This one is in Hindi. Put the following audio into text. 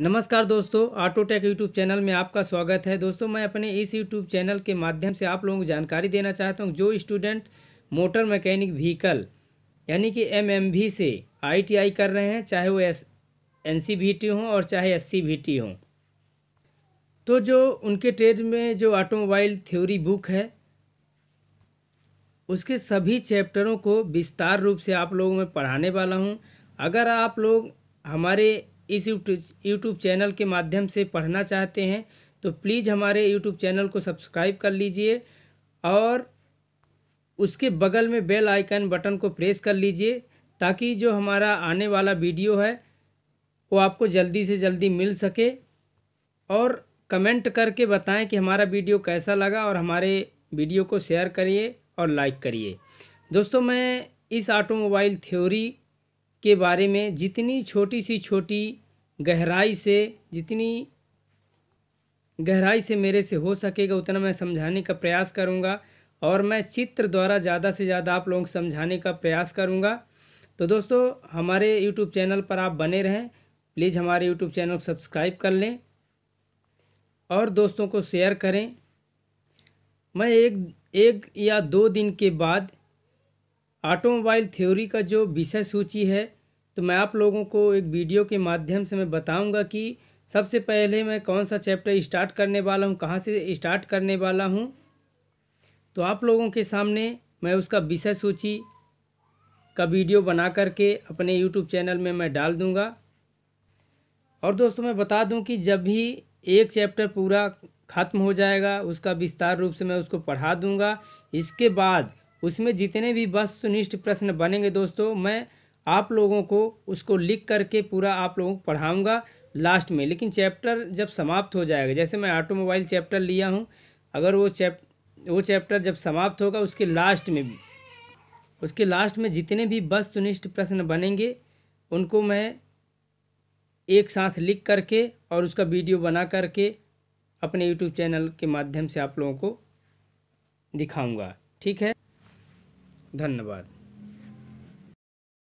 नमस्कार दोस्तों ऑटो टेक यूट्यूब चैनल में आपका स्वागत है दोस्तों मैं अपने इस यूट्यूब चैनल के माध्यम से आप लोगों को जानकारी देना चाहता हूं जो स्टूडेंट मोटर मैकेनिक व्हीकल यानी कि एमएमवी से आईटीआई कर रहे हैं चाहे वो एस एन टी हों और चाहे एस टी हों तो जो उनके ट्रेड में जो ऑटोमोबाइल थ्योरी बुक है उसके सभी चैप्टरों को विस्तार रूप से आप लोगों में पढ़ाने वाला हूँ अगर आप लोग हमारे इस यूट्यूब चैनल के माध्यम से पढ़ना चाहते हैं तो प्लीज़ हमारे यूट्यूब चैनल को सब्सक्राइब कर लीजिए और उसके बगल में बेल आइकन बटन को प्रेस कर लीजिए ताकि जो हमारा आने वाला वीडियो है वो आपको जल्दी से जल्दी मिल सके और कमेंट करके बताएं कि हमारा वीडियो कैसा लगा और हमारे वीडियो को शेयर करिए और लाइक करिए दोस्तों मैं इस ऑटोमोबाइल थ्योरी के बारे में जितनी छोटी सी छोटी गहराई से जितनी गहराई से मेरे से हो सकेगा उतना मैं समझाने का प्रयास करूँगा और मैं चित्र द्वारा ज़्यादा से ज़्यादा आप लोगों को समझाने का प्रयास करूँगा तो दोस्तों हमारे यूट्यूब चैनल पर आप बने रहें प्लीज़ हमारे यूट्यूब चैनल को सब्सक्राइब कर लें और दोस्तों को शेयर करें मैं एक एक या दो दिन के बाद ऑटोमोबाइल थ्योरी का जो विषय सूची है तो मैं आप लोगों को एक वीडियो के माध्यम से मैं बताऊंगा कि सबसे पहले मैं कौन सा चैप्टर स्टार्ट करने वाला हूं कहां से स्टार्ट करने वाला हूं तो आप लोगों के सामने मैं उसका विषय सूची का वीडियो बना करके अपने यूट्यूब चैनल में मैं डाल दूँगा और दोस्तों मैं बता दूं कि जब भी एक चैप्टर पूरा ख़त्म हो जाएगा उसका विस्तार रूप से मैं उसको पढ़ा दूंगा इसके बाद उसमें जितने भी वस्तुनिष्ठ प्रश्न बनेंगे दोस्तों मैं आप लोगों को उसको लिख करके पूरा आप लोगों को पढ़ाऊँगा लास्ट में लेकिन चैप्टर जब समाप्त हो जाएगा जैसे मैं ऑटोमोबाइल चैप्टर लिया हूँ अगर वो चैप वो चैप्टर जब समाप्त होगा उसके लास्ट में भी उसके लास्ट में जितने भी वस्तुनिष्ठ प्रश्न बनेंगे उनको मैं एक साथ लिख करके और उसका वीडियो बना करके अपने यूट्यूब चैनल के माध्यम से आप लोगों को दिखाऊंगा ठीक है धन्यवाद